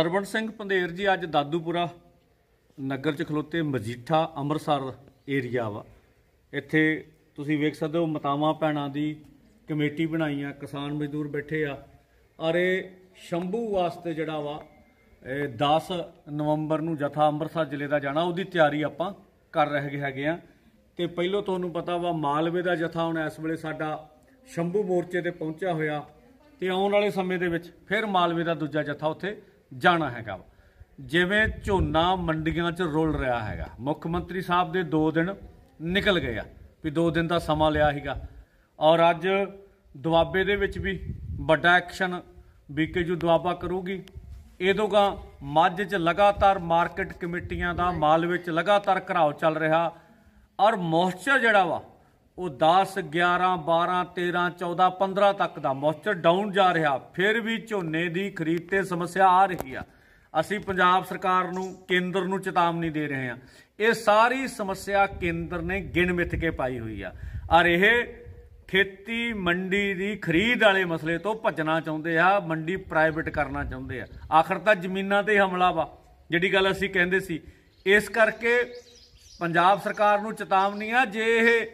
ਸਰਵਣ ਸਿੰਘ ਪੰਦੇਰ ਜੀ ਅੱਜ ਦਾਦੂਪੁਰਾ ਨਗਰ ਚ ਖਲੋਤੇ ਮਜੀਠਾ ਅੰਮ੍ਰਿਤਸਰ ਏਰੀਆ ਵਾ ਇੱਥੇ ਤੁਸੀਂ ਵੇਖ ਸਕਦੇ ਹੋ ਮਤਾਵਾ ਪੈਣਾ ਦੀ ਕਮੇਟੀ ਬਣਾਈ ਆ ਕਿਸਾਨ ਮਜ਼ਦੂਰ ਬੈਠੇ ਆ ਔਰ ਇਹ ਸ਼ੰਭੂ ਵਾਸਤੇ ਜਿਹੜਾ ਵਾ 10 ਨਵੰਬਰ ਨੂੰ ਜਥਾ ਅੰਮ੍ਰਿਤਸਰ ਜ਼ਿਲ੍ਹੇ ਦਾ ਜਾਣਾ ਉਹਦੀ ਤਿਆਰੀ ਆਪਾਂ ਕਰ ਰਹੇ ਹੈਗੇ ਆ ਤੇ ਪਹਿਲੋ ਤੁਹਾਨੂੰ ਪਤਾ ਵਾ ਮਾਲਵੇ ਦਾ ਜਥਾ ਹੁਣ ਇਸ ਵੇਲੇ ਸਾਡਾ ਸ਼ੰਭੂ ਮੋਰਚੇ ਤੇ ਪਹੁੰਚਿਆ ਹੋਇਆ ਤੇ ਆਉਣ ਵਾਲੇ ਸਮੇਂ ਦੇ ਵਿੱਚ ਫਿਰ ਮਾਲਵੇ ਦਾ ਦੂਜਾ ਜਥਾ ਉੱਥੇ ਜਾਣਾ ਹੈਗਾ ਜਿਵੇਂ ਝੋਨਾ ਮੰਡੀਆਂ 'ਚ ਰੁਲ ਰਿਹਾ ਹੈਗਾ ਮੁੱਖ ਮੰਤਰੀ ਸਾਹਿਬ ਦੇ 2 ਦਿਨ ਨਿਕਲ ਗਏ ਆ ਵੀ 2 ਦਿਨ ਦਾ ਸਮਾਂ ਲਿਆ ਹੈਗਾ ਔਰ ਅੱਜ ਦੁਆਬੇ ਦੇ ਵਿੱਚ ਵੀ ਵੱਡਾ ਐਕਸ਼ਨ ਜੂ ਦੁਆਬਾ ਕਰੂਗੀ ਇਦੋਂਗਾ ਮੱਝ 'ਚ ਲਗਾਤਾਰ ਮਾਰਕੀਟ ਕਮੇਟੀਆਂ ਦਾ ਮਾਲ ਵਿੱਚ ਲਗਾਤਾਰ ਘਰਾਓ ਚੱਲ ਰਿਹਾ ਔਰ ਮੋਸਚਰ ਜਿਹੜਾ ਵਾ ਉਹ 10 11 12 13 14 15 ਤੱਕ ਦਾ ਮੌਸਚਰ ਡਾਊਨ ਜਾ ਰਿਹਾ ਫਿਰ ਵੀ ਝੋਨੇ ਦੀ ਖਰੀਦ ਤੇ ਸਮੱਸਿਆ ਆ ਰਹੀ ਆ ਅਸੀਂ ਪੰਜਾਬ ਸਰਕਾਰ ਨੂੰ ਕੇਂਦਰ ਨੂੰ ਚੇਤਾਵਨੀ ਦੇ ਰਹੇ ਹਾਂ ਇਹ ਸਾਰੀ ਸਮੱਸਿਆ ਕੇਂਦਰ ਨੇ ਗਿਣ ਮਿੱਥ ਕੇ ਪਾਈ ਹੋਈ ਆ ਔਰ ਇਹ ਖੇਤੀ ਮੰਡੀ ਦੀ ਖਰੀਦ ਵਾਲੇ ਮਸਲੇ ਤੋਂ ਭੱਜਣਾ ਚਾਹੁੰਦੇ ਆ ਮੰਡੀ ਪ੍ਰਾਈਵੇਟ ਕਰਨਾ ਚਾਹੁੰਦੇ ਆ ਆਖਰ ਤਾਂ ਜ਼ਮੀਨਾਂ ਤੇ ਹਮਲਾ ਵਾ ਜਿਹੜੀ ਗੱਲ ਅਸੀਂ ਕਹਿੰਦੇ ਸੀ ਇਸ ਕਰਕੇ ਪੰਜਾਬ ਸਰਕਾਰ ਨੂੰ ਚੇਤਾਵਨੀ ਆ ਜੇ ਇਹ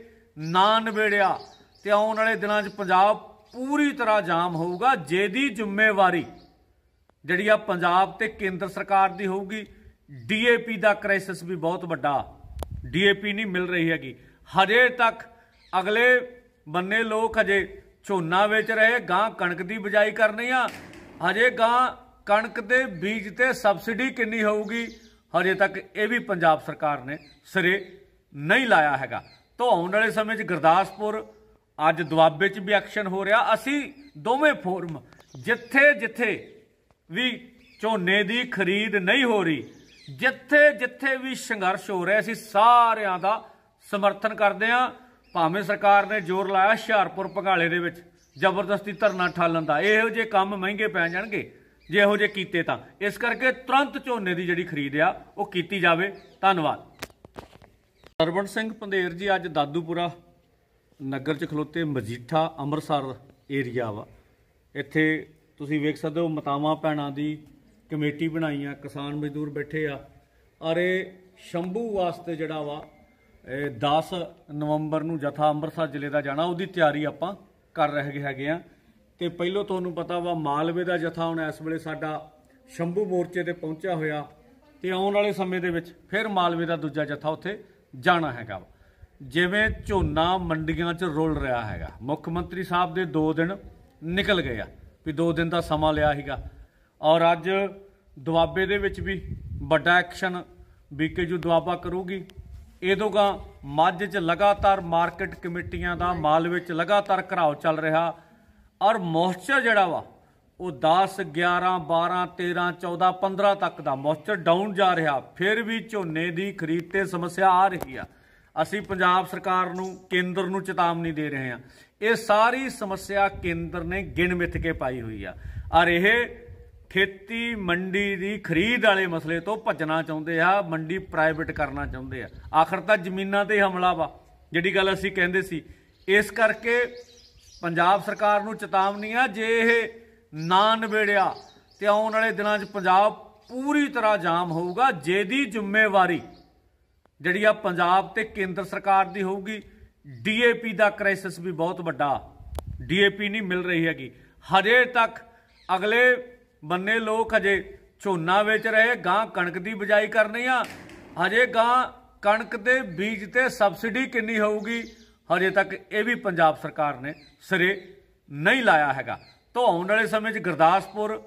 ਨਾ ਨਵੇੜਿਆ ਤੇ ਆਉਣ ਵਾਲੇ ਦਿਨਾਂ 'ਚ ਪੰਜਾਬ ਪੂਰੀ ਤਰ੍ਹਾਂ ਜਾਮ ਹੋਊਗਾ ਦੀ ਜ਼ਿੰਮੇਵਾਰੀ ਜਿਹੜੀ ਆ ਪੰਜਾਬ ਤੇ ਕੇਂਦਰ ਸਰਕਾਰ ਦੀ ਹੋਊਗੀ ਡੀਏਪੀ ਦਾ ਕ੍ਰਾਈਸਿਸ ਵੀ ਬਹੁਤ ਵੱਡਾ ਡੀਏਪੀ ਨਹੀਂ ਮਿਲ ਰਹੀ ਹੈਗੀ ਹਜੇ ਤੱਕ ਅਗਲੇ ਬੰਨੇ ਲੋਕ ਹਜੇ ਝੋਨਾ ਵੇਚ ਰਹੇ ਗਾਂ ਕਣਕ ਦੀ ਬਜਾਈ ਕਰਨੀ ਆ ਹਜੇ ਗਾਂ ਕਣਕ ਦੇ ਬੀਜ ਤੇ ਸਬਸਿਡੀ ਕਿੰਨੀ ਹੋਊਗੀ ਹਜੇ ਤੱਕ ਇਹ ਵੀ ਪੰਜਾਬ ਸਰਕਾਰ ਨੇ ਸਿਰੇ ਨਹੀਂ ਲਾਇਆ ਹੈਗਾ ਤੋਂ ਆਉਣ ਵਾਲੇ ਸਮੇਂ 'ਚ ਗੁਰਦਾਸਪੁਰ ਅੱਜ ਦੁਆਬੇ 'ਚ ਵੀ ਐਕਸ਼ਨ ਹੋ ਰਿਹਾ ਅਸੀਂ ਦੋਵੇਂ ਫੋਰਮ ਜਿੱਥੇ ਜਿੱਥੇ ਵੀ ਝੋਨੇ ਦੀ ਖਰੀਦ ਨਹੀਂ ਹੋ ਰਹੀ ਜਿੱਥੇ ਜਿੱਥੇ ਵੀ ਸੰਘਰਸ਼ ਹੋ ਰਿਹਾ ਅਸੀਂ ਸਾਰਿਆਂ ਦਾ ਸਮਰਥਨ ਕਰਦੇ ਹਾਂ ਭਾਵੇਂ ਸਰਕਾਰ ਨੇ ਜ਼ੋਰ ਲਾਇਆ ਹਿਸ਼ਾਰਪੁਰ ਭਗਾਲੇ ਦੇ ਵਿੱਚ ਜ਼ਬਰਦਸਤੀ ਧਰਨਾ ਠਾਲਣ ਦਾ ਇਹੋ ਜੇ ਕੰਮ ਮਹਿੰਗੇ ਪੈ ਜਾਣਗੇ ਜੇ ਇਹੋ ਜੇ ਕੀਤੇ ਤਾਂ ਇਸ ਕਰਕੇ ਤੁਰੰਤ ਝੋਨੇ ਦੀ ਜਿਹੜੀ ਖਰੀਦ ਆ ਉਹ ਕੀਤੀ ਜਾਵੇ ਧੰਨਵਾਦ ਸਰਵਣ ਸਿੰਘ ਪੰਦੇਰ ਜੀ ਅੱਜ ਦਾਦੂਪੁਰਾ ਨਗਰ ਚ ਖਲੋਤੇ ਮਜੀਠਾ ਅੰਮ੍ਰਿਤਸਰ ਏਰੀਆ ਵਾ ਇੱਥੇ ਤੁਸੀਂ ਵੇਖ ਸਕਦੇ ਹੋ ਮਤਾਵਾ ਪੈਣਾ ਦੀ ਕਮੇਟੀ ਬਣਾਈ ਆ ਕਿਸਾਨ ਮਜ਼ਦੂਰ ਬੈਠੇ ਆ ਔਰ ਇਹ ਸ਼ੰਭੂ ਵਾਸਤੇ ਜਿਹੜਾ ਵਾ 10 ਨਵੰਬਰ ਨੂੰ ਜਥਾ ਅੰਮ੍ਰਿਤਸਰ ਜ਼ਿਲ੍ਹੇ ਦਾ ਜਾਣਾ ਉਹਦੀ ਤਿਆਰੀ ਆਪਾਂ ਕਰ ਰਹੇ ਹੈਗੇ ਆ ਤੇ ਪਹਿਲੋ ਤੁਹਾਨੂੰ ਪਤਾ ਵਾ ਮਾਲਵੇ ਦਾ ਜਥਾ ਹੁਣ ਇਸ ਵੇਲੇ ਸਾਡਾ ਸ਼ੰਭੂ ਮੋਰਚੇ ਤੇ ਪਹੁੰਚਿਆ ਹੋਇਆ ਤੇ ਆਉਣ ਵਾਲੇ ਸਮੇਂ ਦੇ ਵਿੱਚ ਫਿਰ ਮਾਲਵੇ ਦਾ ਦੂਜਾ ਜਥਾ ਉੱਥੇ ਜਾਣਾ ਹੈਗਾ ਜਿਵੇਂ ਝੋਨਾ ਮੰਡੀਆਂ 'ਚ ਰੁਲ ਰਿਹਾ ਹੈਗਾ ਮੁੱਖ ਮੰਤਰੀ ਸਾਹਿਬ ਦੇ 2 ਦਿਨ ਨਿਕਲ ਗਏ ਆ ਵੀ 2 ਦਿਨ ਦਾ ਸਮਾਂ ਲਿਆ ਹੈਗਾ ਔਰ ਅੱਜ ਦੁਆਬੇ ਦੇ ਵਿੱਚ ਵੀ ਵੱਡਾ ਐਕਸ਼ਨ ਜੂ ਦੁਆਬਾ ਕਰੂਗੀ ਇਦੋਂਗਾ ਮੱਝ 'ਚ ਲਗਾਤਾਰ ਮਾਰਕੀਟ ਕਮੇਟੀਆਂ ਦਾ ਮਾਲ ਵਿੱਚ ਲਗਾਤਾਰ ਘਰਾਓ ਚੱਲ ਰਿਹਾ ਔਰ ਮੋਇਸਚਰ ਜਿਹੜਾ ਵਾ ਉਹ 10 11 12 13 14 15 ਤੱਕ ਦਾ ਮੌਸਚਰ ਡਾਊਨ ਜਾ ਰਿਹਾ ਫਿਰ ਵੀ ਝੋਨੇ ਦੀ ਖਰੀਦ ਤੇ ਸਮੱਸਿਆ ਆ ਰਹੀ ਆ ਅਸੀਂ ਪੰਜਾਬ ਸਰਕਾਰ ਨੂੰ ਕੇਂਦਰ ਨੂੰ ਚੇਤਾਵਨੀ ਦੇ ਰਹੇ ਆ ਇਹ ਸਾਰੀ ਸਮੱਸਿਆ ਕੇਂਦਰ ਨੇ ਗਿਣ ਮਿਥ ਕੇ ਪਾਈ ਹੋਈ ਆ ਔਰ ਇਹ ਖੇਤੀ ਮੰਡੀ ਦੀ ਖਰੀਦ ਵਾਲੇ ਮਸਲੇ ਤੋਂ ਭੱਜਣਾ ਚਾਹੁੰਦੇ ਆ ਮੰਡੀ ਪ੍ਰਾਈਵੇਟ ਕਰਨਾ ਚਾਹੁੰਦੇ ਆ ਆਖਰ ਤਾਂ ਜ਼ਮੀਨਾਂ ਤੇ ਹਮਲਾ ਵਾ ਜਿਹੜੀ ਗੱਲ ਅਸੀਂ ਕਹਿੰਦੇ ਸੀ ਇਸ ਕਰਕੇ ਪੰਜਾਬ ਸਰਕਾਰ ਨੂੰ ਚੇਤਾਵਨੀ ਆ ਜੇ ਇਹ ਨਾ ਨਵੇੜਿਆ ਤੇ ਆਉਣ ਵਾਲੇ ਦਿਨਾਂ 'ਚ ਪੰਜਾਬ ਪੂਰੀ ਤਰ੍ਹਾਂ ਜਾਮ ਹੋਊਗਾ ਜਿਹਦੀ ਜ਼ਿੰਮੇਵਾਰੀ ਜਿਹੜੀ ਆ ਪੰਜਾਬ ਤੇ ਕੇਂਦਰ ਸਰਕਾਰ ਦੀ ਹੋਊਗੀ ਡੀਏਪੀ ਦਾ ਕ੍ਰਾਈਸਿਸ ਵੀ ਬਹੁਤ ਵੱਡਾ ਡੀਏਪੀ ਨਹੀਂ ਮਿਲ ਰਹੀ ਹੈਗੀ ਹਜੇ ਤੱਕ ਅਗਲੇ ਬੰਨੇ ਲੋਕ ਹਜੇ ਝੋਨਾ ਵੇਚ ਰਹੇ ਗਾਂ ਕਣਕ ਦੀ ਬਜਾਈ ਕਰਨੀ ਆ ਹਜੇ ਗਾਂ ਕਣਕ ਦੇ ਬੀਜ ਤੇ ਸਬਸਿਡੀ ਕਿੰਨੀ ਹੋਊਗੀ ਹਜੇ ਤੱਕ ਇਹ ਵੀ ਪੰਜਾਬ ਸਰਕਾਰ ਨੇ ਸਿਰੇ ਨਹੀਂ ਲਾਇਆ ਹੈਗਾ ਤੋਂ ਆਉਣ ਵਾਲੇ ਸਮੇਂ 'ਚ ਗੁਰਦਾਸਪੁਰ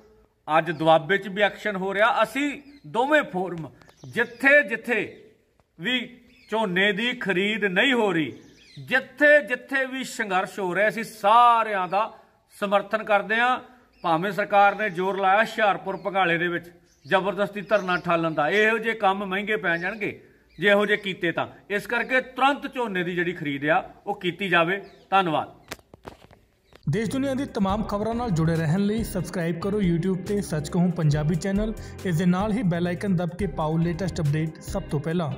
ਅੱਜ ਦੁਆਬੇ 'ਚ ਵੀ ਐਕਸ਼ਨ ਹੋ ਰਿਹਾ ਅਸੀਂ ਦੋਵੇਂ ਫੋਰਮ ਜਿੱਥੇ ਜਿੱਥੇ ਵੀ ਝੋਨੇ ਦੀ ਖਰੀਦ ਨਹੀਂ ਹੋ ਰਹੀ ਜਿੱਥੇ ਜਿੱਥੇ ਵੀ ਸੰਘਰਸ਼ ਹੋ ਰਿਹਾ ਅਸੀਂ ਸਾਰਿਆਂ ਦਾ ਸਮਰਥਨ ਕਰਦੇ ਹਾਂ ਭਾਵੇਂ ਸਰਕਾਰ ਨੇ ਜ਼ੋਰ ਲਾਇਆ ਹਿਸ਼ਾਰਪੁਰ ਪਗਾਲੇ ਦੇ ਵਿੱਚ ਜ਼ਬਰਦਸਤੀ ਧਰਨਾ ਠਾਲਣ ਦਾ ਇਹੋ ਜੇ ਕੰਮ ਮਹਿੰਗੇ ਪੈ ਜਾਣਗੇ ਜੇ ਇਹੋ ਜੇ ਕੀਤੇ ਤਾਂ ਇਸ ਕਰਕੇ ਤੁਰੰਤ ਝੋਨੇ ਦੀ ਜਿਹੜੀ ਖਰੀਦ ਆ ਉਹ ਕੀਤੀ ਜਾਵੇ ਧੰਨਵਾਦ ਦੇਸ਼ ਦੁਨੀਆ ਦੀ तमाम ਖਬਰਾਂ ਨਾਲ ਜੁੜੇ ਰਹਿਣ ਲਈ ਸਬਸਕ੍ਰਾਈਬ ਕਰੋ YouTube ਤੇ ਸੱਚ ਕਹੂੰ ਪੰਜਾਬੀ ਚੈਨਲ ਇਸ ਦੇ ਨਾਲ ਹੀ ਬੈਲ ਆਈਕਨ ਦਬ ਕੇ ਪਾਓ ਲੇਟੈਸਟ ਅਪਡੇਟ ਸਭ ਤੋਂ ਪਹਿਲਾਂ